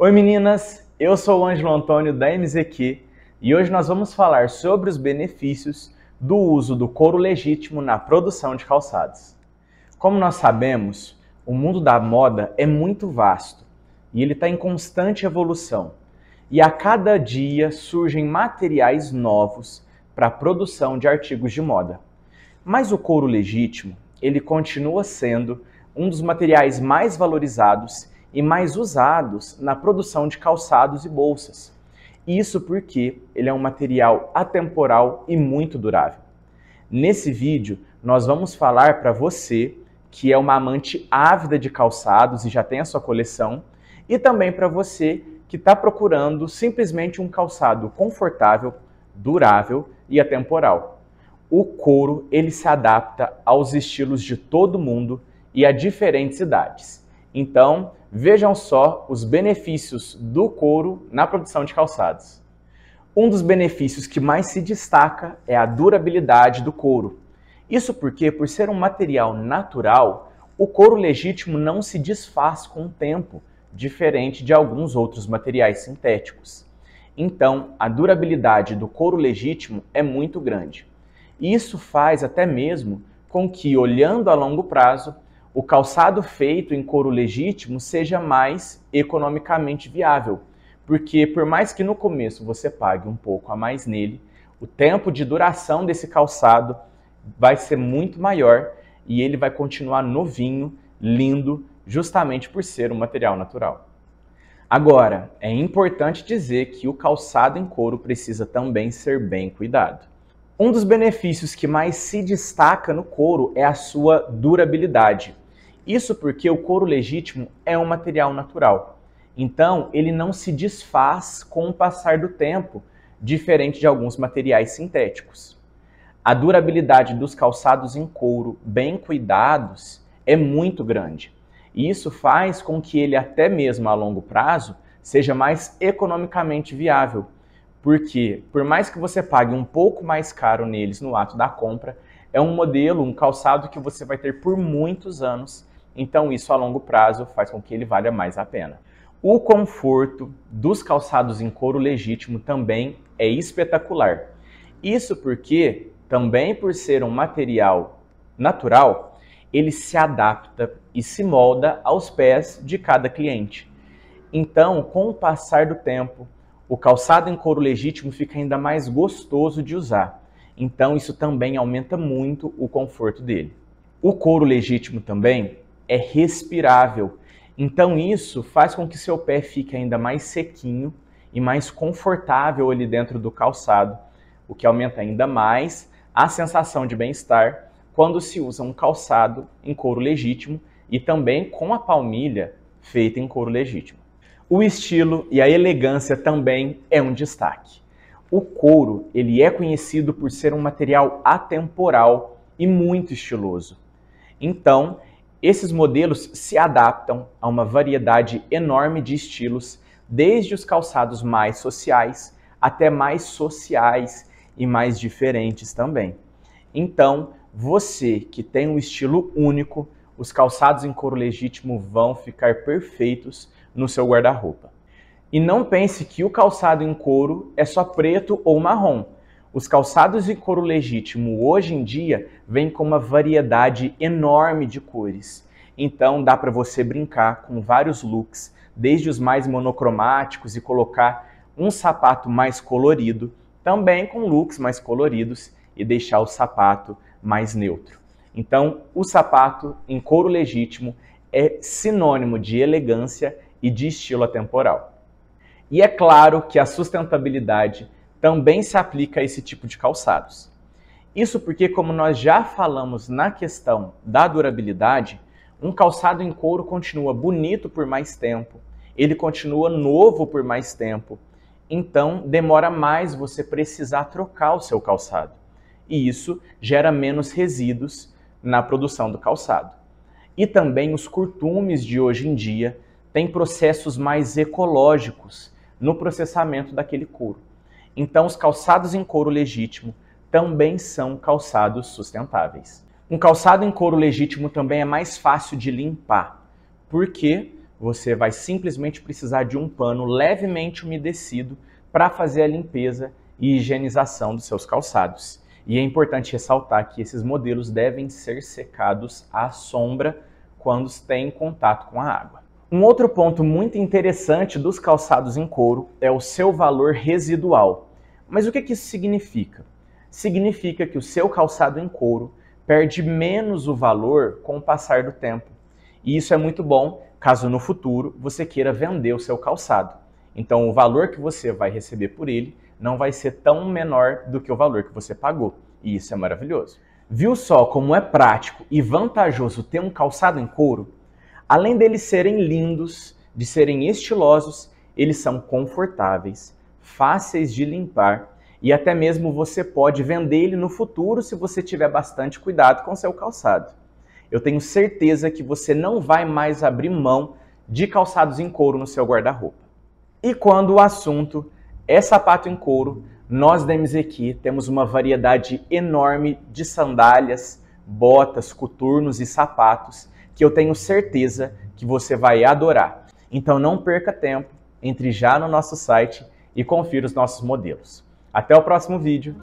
Oi meninas, eu sou o Ângelo Antônio da MZQ e hoje nós vamos falar sobre os benefícios do uso do couro legítimo na produção de calçados. Como nós sabemos, o mundo da moda é muito vasto e ele está em constante evolução. E a cada dia surgem materiais novos para a produção de artigos de moda. Mas o couro legítimo, ele continua sendo um dos materiais mais valorizados e mais usados na produção de calçados e bolsas. Isso porque ele é um material atemporal e muito durável. Nesse vídeo, nós vamos falar para você que é uma amante ávida de calçados e já tem a sua coleção, e também para você que está procurando simplesmente um calçado confortável, durável e atemporal. O couro ele se adapta aos estilos de todo mundo e a diferentes idades. Então, vejam só os benefícios do couro na produção de calçados. Um dos benefícios que mais se destaca é a durabilidade do couro. Isso porque, por ser um material natural, o couro legítimo não se desfaz com o tempo, diferente de alguns outros materiais sintéticos. Então, a durabilidade do couro legítimo é muito grande. Isso faz até mesmo com que, olhando a longo prazo, o calçado feito em couro legítimo seja mais economicamente viável, porque por mais que no começo você pague um pouco a mais nele, o tempo de duração desse calçado vai ser muito maior e ele vai continuar novinho, lindo, justamente por ser um material natural. Agora, é importante dizer que o calçado em couro precisa também ser bem cuidado. Um dos benefícios que mais se destaca no couro é a sua durabilidade. Isso porque o couro legítimo é um material natural. Então, ele não se desfaz com o passar do tempo, diferente de alguns materiais sintéticos. A durabilidade dos calçados em couro bem cuidados é muito grande. E isso faz com que ele, até mesmo a longo prazo, seja mais economicamente viável. Porque, por mais que você pague um pouco mais caro neles no ato da compra, é um modelo, um calçado que você vai ter por muitos anos então, isso a longo prazo faz com que ele valha mais a pena. O conforto dos calçados em couro legítimo também é espetacular. Isso porque, também por ser um material natural, ele se adapta e se molda aos pés de cada cliente. Então, com o passar do tempo, o calçado em couro legítimo fica ainda mais gostoso de usar. Então, isso também aumenta muito o conforto dele. O couro legítimo também é respirável. Então isso faz com que seu pé fique ainda mais sequinho e mais confortável ali dentro do calçado, o que aumenta ainda mais a sensação de bem-estar quando se usa um calçado em couro legítimo e também com a palmilha feita em couro legítimo. O estilo e a elegância também é um destaque. O couro, ele é conhecido por ser um material atemporal e muito estiloso. Então, esses modelos se adaptam a uma variedade enorme de estilos, desde os calçados mais sociais até mais sociais e mais diferentes também. Então, você que tem um estilo único, os calçados em couro legítimo vão ficar perfeitos no seu guarda-roupa. E não pense que o calçado em couro é só preto ou marrom os calçados de couro legítimo hoje em dia vêm com uma variedade enorme de cores. Então dá para você brincar com vários looks, desde os mais monocromáticos e colocar um sapato mais colorido, também com looks mais coloridos e deixar o sapato mais neutro. Então, o sapato em couro legítimo é sinônimo de elegância e de estilo atemporal. E é claro que a sustentabilidade também se aplica a esse tipo de calçados. Isso porque, como nós já falamos na questão da durabilidade, um calçado em couro continua bonito por mais tempo, ele continua novo por mais tempo, então demora mais você precisar trocar o seu calçado. E isso gera menos resíduos na produção do calçado. E também os curtumes de hoje em dia têm processos mais ecológicos no processamento daquele couro. Então, os calçados em couro legítimo também são calçados sustentáveis. Um calçado em couro legítimo também é mais fácil de limpar, porque você vai simplesmente precisar de um pano levemente umedecido para fazer a limpeza e higienização dos seus calçados. E é importante ressaltar que esses modelos devem ser secados à sombra quando têm contato com a água. Um outro ponto muito interessante dos calçados em couro é o seu valor residual. Mas o que, que isso significa? Significa que o seu calçado em couro perde menos o valor com o passar do tempo. E isso é muito bom caso no futuro você queira vender o seu calçado. Então, o valor que você vai receber por ele não vai ser tão menor do que o valor que você pagou. E isso é maravilhoso. Viu só como é prático e vantajoso ter um calçado em couro? Além deles serem lindos, de serem estilosos, eles são confortáveis fáceis de limpar e até mesmo você pode vender ele no futuro se você tiver bastante cuidado com seu calçado. Eu tenho certeza que você não vai mais abrir mão de calçados em couro no seu guarda-roupa. E quando o assunto é sapato em couro, nós da aqui temos uma variedade enorme de sandálias, botas, coturnos e sapatos que eu tenho certeza que você vai adorar. Então não perca tempo, entre já no nosso site e confira os nossos modelos. Até o próximo vídeo!